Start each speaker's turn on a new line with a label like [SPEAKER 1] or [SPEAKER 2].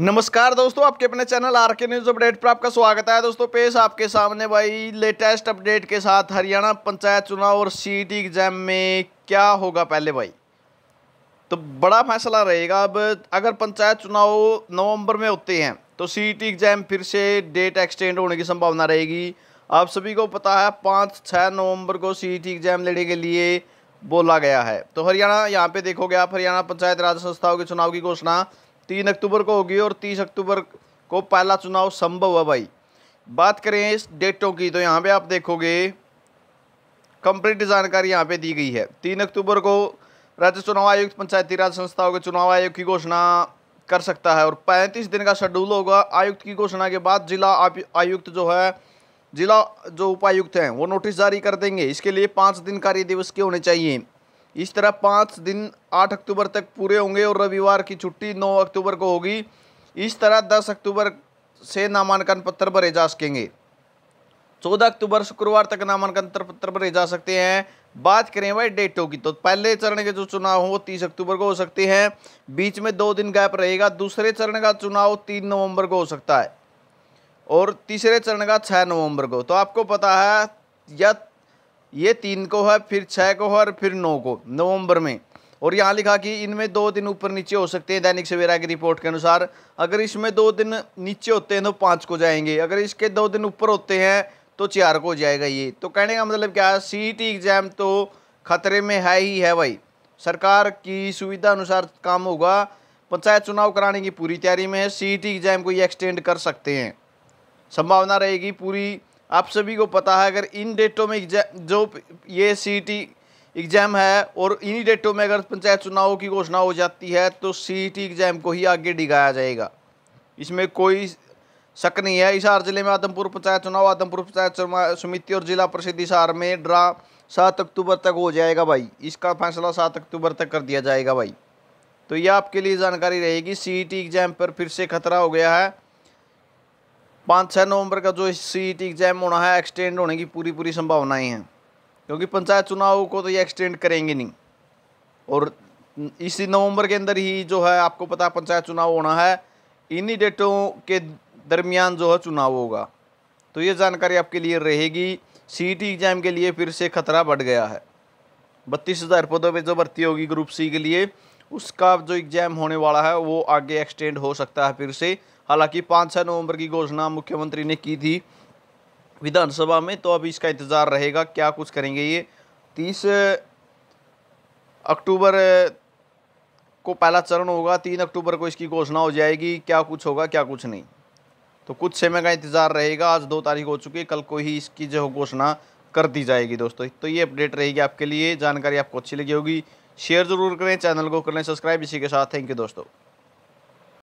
[SPEAKER 1] नमस्कार दोस्तों आपके अपने channel R K news update पर आपका स्वागत है दोस्तों पेश आपके सामने भाई लेटेस्ट अपडेट के साथ हरियाणा पंचायत चुनाव और सीटी एग्जाम में क्या होगा पहले भाई तो बड़ा फैसला रहेगा अब अगर पंचायत चुनाव नवंबर में होते हैं तो सीटी एग्जाम फिर से डेट एक्सटेंड होने की संभावना रहेगी आप सभी को पता है पाँच छः नवम्बर को सी एग्जाम लेने के लिए बोला गया है तो हरियाणा यहाँ पर देखोगे आप हरियाणा पंचायत राज संस्थाओं के चुनाव की घोषणा तीन अक्टूबर को होगी और तीस अक्टूबर को पहला चुनाव संभव है भाई बात करें इस डेटों की तो यहाँ पे आप देखोगे कंप्लीट जानकारी यहाँ पे दी गई है तीन अक्टूबर को राज्य चुनाव आयुक्त पंचायती राज संस्थाओं के चुनाव आयोग की घोषणा कर सकता है और पैंतीस दिन का शेड्यूल होगा आयुक्त की घोषणा के बाद जिला आयुक्त जो है जिला जो उपायुक्त हैं वो नोटिस जारी कर देंगे इसके लिए पाँच दिन कार्य दिवस के होने चाहिए इस तरह पाँच दिन आठ अक्टूबर तक पूरे होंगे और रविवार की छुट्टी नौ अक्टूबर को होगी इस तरह दस अक्टूबर से नामांकन पत्र भरे जा सकेंगे चौदह अक्टूबर शुक्रवार तक नामांकन पत्र भरे जा सकते हैं बात करें भाई डेटों की तो पहले चरण के जो चुनाव हो तीस अक्टूबर को हो सकते हैं बीच में दो दिन गैप रहेगा दूसरे चरण का चुनाव तीन नवंबर को हो सकता है और तीसरे चरण का छः नवंबर को तो आपको पता है या ये तीन को है फिर छः को है और फिर नौ को नवंबर में और यहाँ लिखा कि इनमें दो दिन ऊपर नीचे हो सकते हैं दैनिक सवेरा की रिपोर्ट के अनुसार अगर इसमें दो दिन नीचे होते हैं तो पाँच को जाएंगे अगर इसके दो दिन ऊपर होते हैं तो चार को जाएगा ये तो कहने का मतलब क्या है सी एग्ज़ाम तो खतरे में है ही है भाई सरकार की सुविधा अनुसार काम होगा पंचायत चुनाव कराने की पूरी तैयारी में है सी एग्ज़ाम को ये एक्सटेंड कर सकते हैं संभावना रहेगी पूरी आप सभी को पता है अगर इन डेटों में जो ये सी e एग्ज़ाम है और इन्हीं डेटों में अगर पंचायत चुनाव की घोषणा हो जाती है तो सी e एग्ज़ाम को ही आगे डिगाया जाएगा इसमें कोई शक नहीं है इसार जिले में आदमपुर पंचायत चुनाव आदमपुर पंचायत समिति और जिला परिषद इसार में ड्रा सात अक्टूबर तक हो जाएगा भाई इसका फैसला सात अक्टूबर तक कर दिया जाएगा भाई तो यह आपके लिए जानकारी रहेगी सी e एग्ज़ाम पर फिर से खतरा हो गया है पाँच छः नवंबर का जो सी एग्ज़ाम होना है एक्सटेंड होने की पूरी पूरी संभावनाएं हैं क्योंकि पंचायत चुनाव को तो ये एक्सटेंड करेंगे नहीं और इसी नवंबर के अंदर ही जो है आपको पता पंचायत चुनाव होना है इन्हीं डेटों के दरमियान जो है चुनाव होगा तो ये जानकारी आपके लिए रहेगी सी एग्ज़ाम के लिए फिर से खतरा बढ़ गया है बत्तीस हज़ार पदों पर जो भर्ती होगी ग्रुप सी के लिए उसका जो एग्ज़ाम होने वाला है वो आगे एक्सटेंड हो सकता है फिर से हालांकि पाँच छः नवंबर की घोषणा मुख्यमंत्री ने की थी विधानसभा में तो अभी इसका इंतज़ार रहेगा क्या कुछ करेंगे ये तीस अक्टूबर को पहला चरण होगा तीन अक्टूबर को इसकी घोषणा हो जाएगी क्या कुछ होगा क्या कुछ नहीं तो कुछ समय का इंतज़ार रहेगा आज दो तारीख हो चुकी है कल को ही इसकी जो घोषणा कर दी जाएगी दोस्तों तो ये अपडेट रहेगी आपके लिए जानकारी आपको अच्छी लगी होगी शेयर ज़रूर करें चैनल को करें सब्सक्राइब इसी के साथ थैंक यू दोस्तों